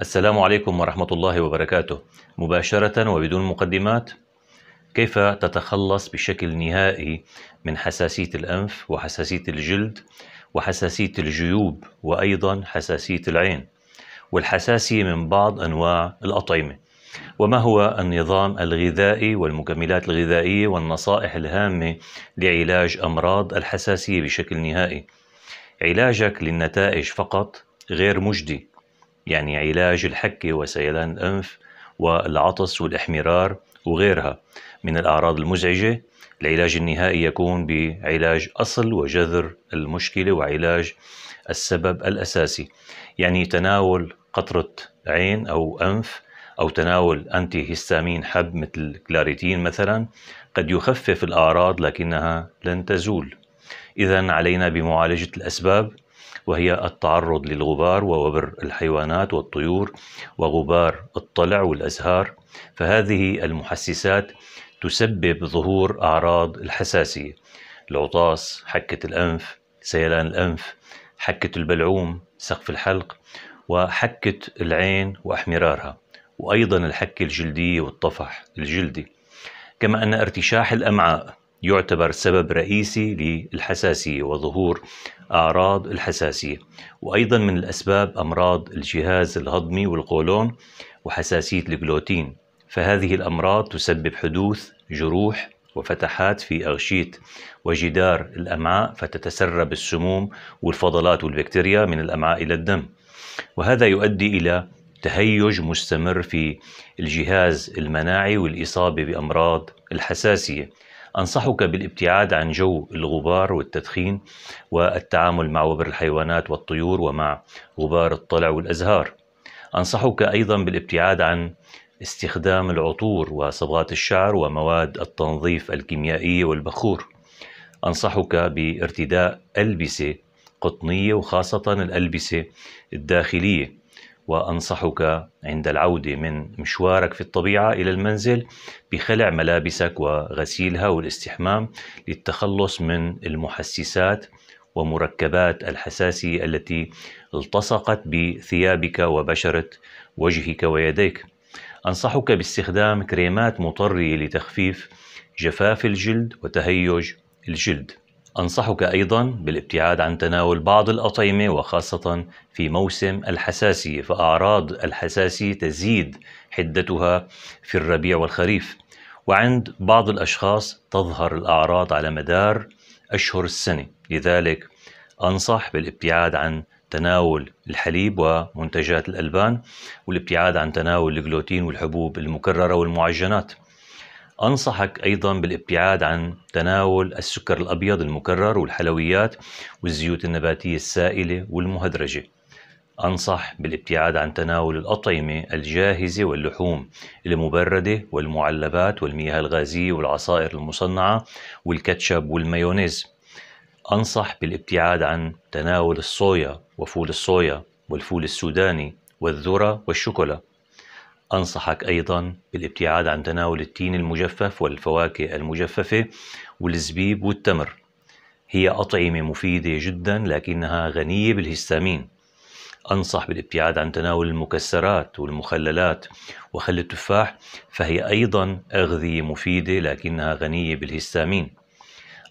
السلام عليكم ورحمة الله وبركاته مباشرة وبدون مقدمات كيف تتخلص بشكل نهائي من حساسية الأنف وحساسية الجلد وحساسية الجيوب وأيضا حساسية العين والحساسية من بعض أنواع الأطعمة وما هو النظام الغذائي والمكملات الغذائية والنصائح الهامة لعلاج أمراض الحساسية بشكل نهائي علاجك للنتائج فقط غير مجدي يعني علاج الحكة وسيلان الأنف والعطس والإحمرار وغيرها من الأعراض المزعجة العلاج النهائي يكون بعلاج أصل وجذر المشكلة وعلاج السبب الأساسي يعني تناول قطرة عين أو أنف أو تناول أنتي هستامين حب مثل كلاريتين مثلا قد يخفف الأعراض لكنها لن تزول إذا علينا بمعالجة الأسباب وهي التعرض للغبار ووبر الحيوانات والطيور وغبار الطلع والازهار فهذه المحسسات تسبب ظهور اعراض الحساسيه العطاس حكه الانف سيلان الانف حكه البلعوم سقف الحلق وحكه العين واحمرارها وايضا الحكه الجلديه والطفح الجلدي كما ان ارتشاح الامعاء يعتبر سبب رئيسي للحساسية وظهور أعراض الحساسية وأيضا من الأسباب أمراض الجهاز الهضمي والقولون وحساسية الجلوتين فهذه الأمراض تسبب حدوث جروح وفتحات في أغشية وجدار الأمعاء فتتسرب السموم والفضلات والبكتيريا من الأمعاء إلى الدم وهذا يؤدي إلى تهيج مستمر في الجهاز المناعي والإصابة بأمراض الحساسية أنصحك بالابتعاد عن جو الغبار والتدخين والتعامل مع وبر الحيوانات والطيور ومع غبار الطلع والأزهار أنصحك أيضا بالابتعاد عن استخدام العطور وصبغات الشعر ومواد التنظيف الكيميائية والبخور أنصحك بارتداء ألبسة قطنية وخاصة الألبسة الداخلية وأنصحك عند العودة من مشوارك في الطبيعة إلى المنزل بخلع ملابسك وغسيلها والاستحمام للتخلص من المحسسات ومركبات الحساسية التي التصقت بثيابك وبشرة وجهك ويديك. أنصحك باستخدام كريمات مطرية لتخفيف جفاف الجلد وتهيج الجلد. أنصحك أيضا بالابتعاد عن تناول بعض الأطعمة وخاصة في موسم الحساسية فأعراض الحساسية تزيد حدتها في الربيع والخريف وعند بعض الأشخاص تظهر الأعراض على مدار أشهر السنة لذلك أنصح بالابتعاد عن تناول الحليب ومنتجات الألبان والابتعاد عن تناول الجلوتين والحبوب المكررة والمعجنات أنصحك أيضا بالابتعاد عن تناول السكر الأبيض المكرر والحلويات والزيوت النباتية السائلة والمهدرجة أنصح بالابتعاد عن تناول الأطعمة الجاهزة واللحوم المبردة والمعلبات والمياه الغازية والعصائر المصنعة والكاتشب والمايونيز أنصح بالابتعاد عن تناول الصويا وفول الصويا والفول السوداني والذرة والشوكولا أنصحك أيضا بالابتعاد عن تناول التين المجفف والفواكه المجففة والزبيب والتمر هي أطعمة مفيدة جدا لكنها غنية بالهستامين أنصح بالابتعاد عن تناول المكسرات والمخللات وخل التفاح فهي أيضا أغذية مفيدة لكنها غنية بالهستامين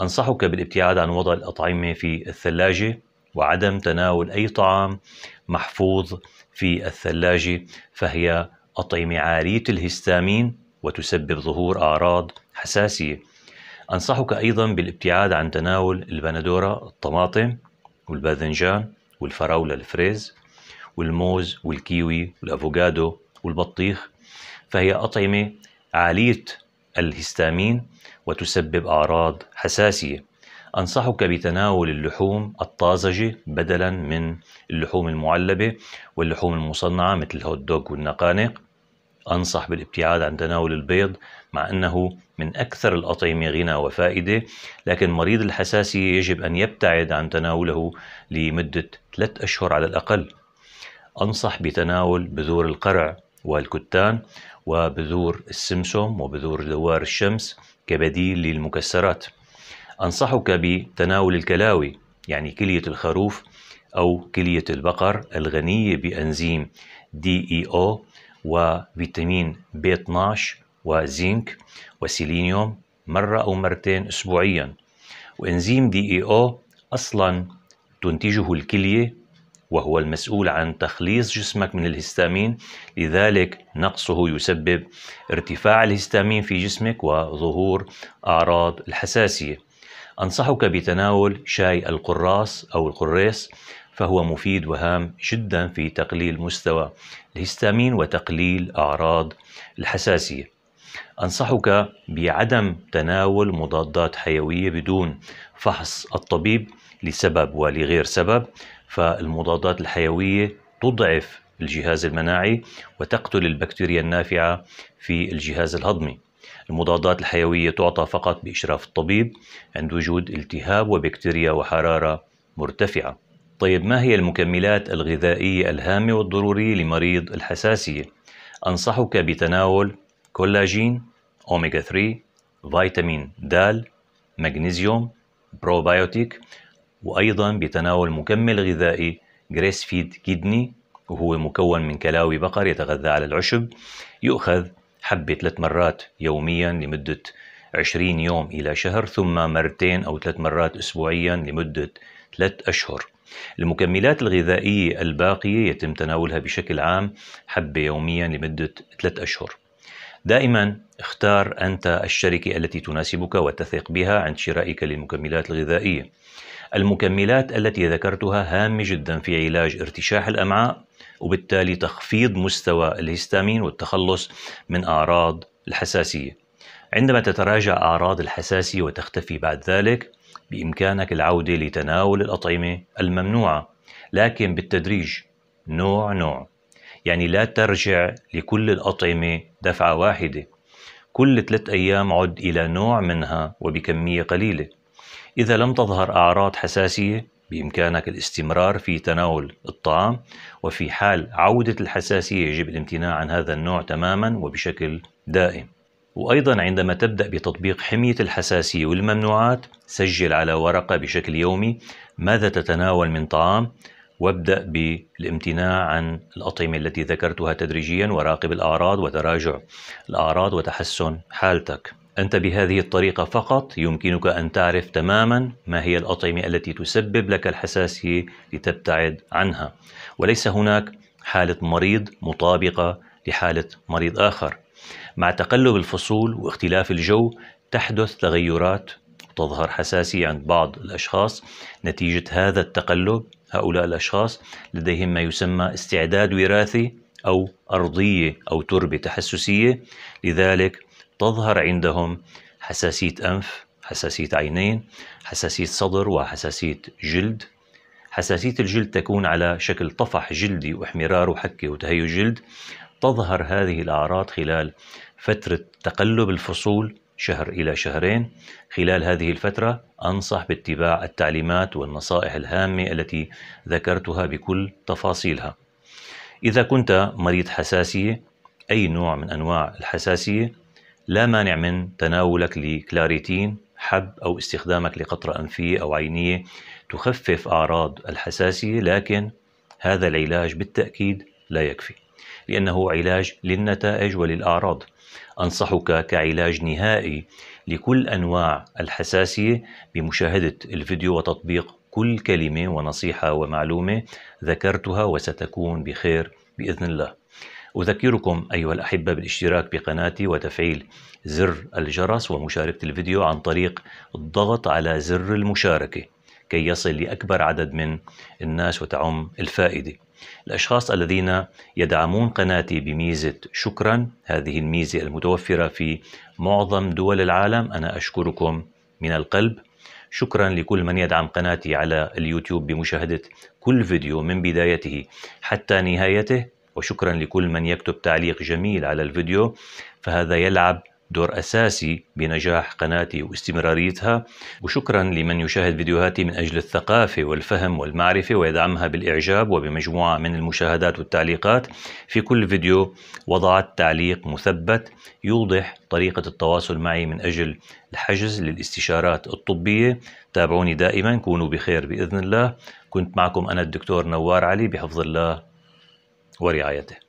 أنصحك بالابتعاد عن وضع الأطعمة في الثلاجة وعدم تناول أي طعام محفوظ في الثلاجة فهي أطعمة عالية الهستامين وتسبب ظهور أعراض حساسية أنصحك أيضا بالابتعاد عن تناول البندورة الطماطم والباذنجان والفراولة الفريز والموز والكيوي والأفوكادو والبطيخ فهي أطعمة عالية الهستامين وتسبب أعراض حساسية أنصحك بتناول اللحوم الطازجة بدلا من اللحوم المعلبة واللحوم المصنعة مثل الهوت دوغ والنقانق أنصح بالابتعاد عن تناول البيض مع أنه من أكثر الأطعمة غنى وفائدة لكن مريض الحساسية يجب أن يبتعد عن تناوله لمدة 3 أشهر على الأقل أنصح بتناول بذور القرع والكتان وبذور السمسم وبذور دوار الشمس كبديل للمكسرات أنصحك بتناول الكلاوي يعني كلية الخروف أو كلية البقر الغنية بأنزيم DEO وفيتامين بي 12 وزنك وسيلينيوم مرة أو مرتين أسبوعيا وإنزيم دي إي أو أصلا تنتجه الكلية وهو المسؤول عن تخليص جسمك من الهستامين لذلك نقصه يسبب ارتفاع الهستامين في جسمك وظهور أعراض الحساسية أنصحك بتناول شاي القراص أو القريص فهو مفيد وهام جدا في تقليل مستوى الهستامين وتقليل أعراض الحساسية أنصحك بعدم تناول مضادات حيوية بدون فحص الطبيب لسبب ولغير سبب فالمضادات الحيوية تضعف الجهاز المناعي وتقتل البكتيريا النافعة في الجهاز الهضمي المضادات الحيوية تعطى فقط بإشراف الطبيب عند وجود التهاب وبكتيريا وحرارة مرتفعة طيب ما هي المكملات الغذائية الهامة والضرورية لمريض الحساسية؟ أنصحك بتناول كولاجين، أوميغا 3، فيتامين د، مغنيسيوم، بروبايوتيك وأيضا بتناول مكمل غذائي جريس فيد كيدني وهو مكون من كلاوي بقر يتغذى على العشب يؤخذ حبة ثلاث مرات يوميا لمدة 20 يوم إلى شهر ثم مرتين أو ثلاث مرات أسبوعيا لمدة ثلاث أشهر المكملات الغذائية الباقية يتم تناولها بشكل عام حبة يوميا لمدة 3 أشهر دائما اختار أنت الشركة التي تناسبك وتثق بها عند شرائك للمكملات الغذائية المكملات التي ذكرتها هامة جدا في علاج ارتشاح الأمعاء وبالتالي تخفيض مستوى الهستامين والتخلص من أعراض الحساسية عندما تتراجع أعراض الحساسية وتختفي بعد ذلك بإمكانك العودة لتناول الأطعمة الممنوعة لكن بالتدريج نوع نوع يعني لا ترجع لكل الأطعمة دفعة واحدة كل ثلاث أيام عد إلى نوع منها وبكمية قليلة إذا لم تظهر أعراض حساسية بإمكانك الاستمرار في تناول الطعام وفي حال عودة الحساسية يجب الامتناع عن هذا النوع تماما وبشكل دائم وأيضا عندما تبدأ بتطبيق حمية الحساسية والممنوعات سجل على ورقة بشكل يومي ماذا تتناول من طعام وابدأ بالامتناع عن الأطعمة التي ذكرتها تدريجيا وراقب الأعراض وتراجع الأعراض وتحسن حالتك أنت بهذه الطريقة فقط يمكنك أن تعرف تماما ما هي الأطعمة التي تسبب لك الحساسية لتبتعد عنها وليس هناك حالة مريض مطابقة لحالة مريض آخر مع تقلب الفصول واختلاف الجو تحدث تغيرات وتظهر حساسية عند بعض الأشخاص نتيجة هذا التقلب هؤلاء الأشخاص لديهم ما يسمى استعداد وراثي أو أرضية أو تربة تحسسية لذلك تظهر عندهم حساسية أنف حساسية عينين حساسية صدر وحساسية جلد حساسية الجلد تكون على شكل طفح جلدي واحمرار وحكة وتهيج جلد تظهر هذه الأعراض خلال فترة تقلب الفصول شهر إلى شهرين خلال هذه الفترة أنصح باتباع التعليمات والنصائح الهامة التي ذكرتها بكل تفاصيلها إذا كنت مريض حساسية أي نوع من أنواع الحساسية لا مانع من تناولك لكلاريتين حب أو استخدامك لقطرة أنفية أو عينية تخفف أعراض الحساسية لكن هذا العلاج بالتأكيد لا يكفي لأنه علاج للنتائج وللأعراض أنصحك كعلاج نهائي لكل أنواع الحساسية بمشاهدة الفيديو وتطبيق كل كلمة ونصيحة ومعلومة ذكرتها وستكون بخير بإذن الله أذكركم أيها الأحبة بالاشتراك بقناتي وتفعيل زر الجرس ومشاركة الفيديو عن طريق الضغط على زر المشاركة كي يصل لأكبر عدد من الناس وتعم الفائدة الأشخاص الذين يدعمون قناتي بميزة شكرا هذه الميزة المتوفرة في معظم دول العالم أنا أشكركم من القلب شكرا لكل من يدعم قناتي على اليوتيوب بمشاهدة كل فيديو من بدايته حتى نهايته وشكرا لكل من يكتب تعليق جميل على الفيديو فهذا يلعب دور أساسي بنجاح قناتي واستمراريتها وشكرا لمن يشاهد فيديوهاتي من أجل الثقافة والفهم والمعرفة ويدعمها بالإعجاب وبمجموعة من المشاهدات والتعليقات في كل فيديو وضعت تعليق مثبت يوضح طريقة التواصل معي من أجل الحجز للاستشارات الطبية تابعوني دائما كونوا بخير بإذن الله كنت معكم أنا الدكتور نوار علي بحفظ الله ورعايته